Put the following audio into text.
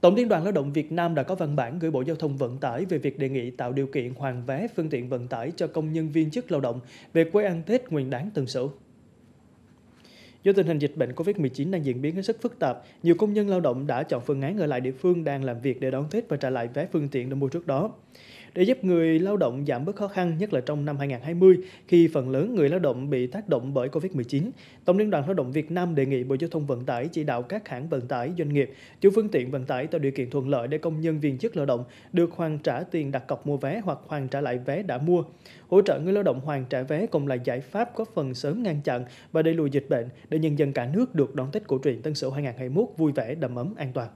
Tổng Liên đoàn Lao động Việt Nam đã có văn bản gửi Bộ Giao thông Vận tải về việc đề nghị tạo điều kiện hoàn vé phương tiện vận tải cho công nhân viên chức lao động về quê ăn Tết nguyên đáng tân sửu. Do tình hình dịch bệnh COVID-19 đang diễn biến hết sức phức tạp, nhiều công nhân lao động đã chọn phương án ở lại địa phương đang làm việc để đón Tết và trả lại vé phương tiện đã mua trước đó. Để giúp người lao động giảm bớt khó khăn, nhất là trong năm 2020, khi phần lớn người lao động bị tác động bởi COVID-19, Tổng Liên đoàn Lao động Việt Nam đề nghị Bộ Giao thông Vận tải chỉ đạo các hãng vận tải, doanh nghiệp, chủ phương tiện vận tải tạo điều kiện thuận lợi để công nhân viên chức lao động được hoàn trả tiền đặt cọc mua vé hoặc hoàn trả lại vé đã mua. Hỗ trợ người lao động hoàn trả vé cũng là giải pháp góp phần sớm ngăn chặn và đẩy lùi dịch bệnh, để nhân dân cả nước được đón Tết cổ truyền Tân Sửu 2021 vui vẻ, đầm ấm, an toàn.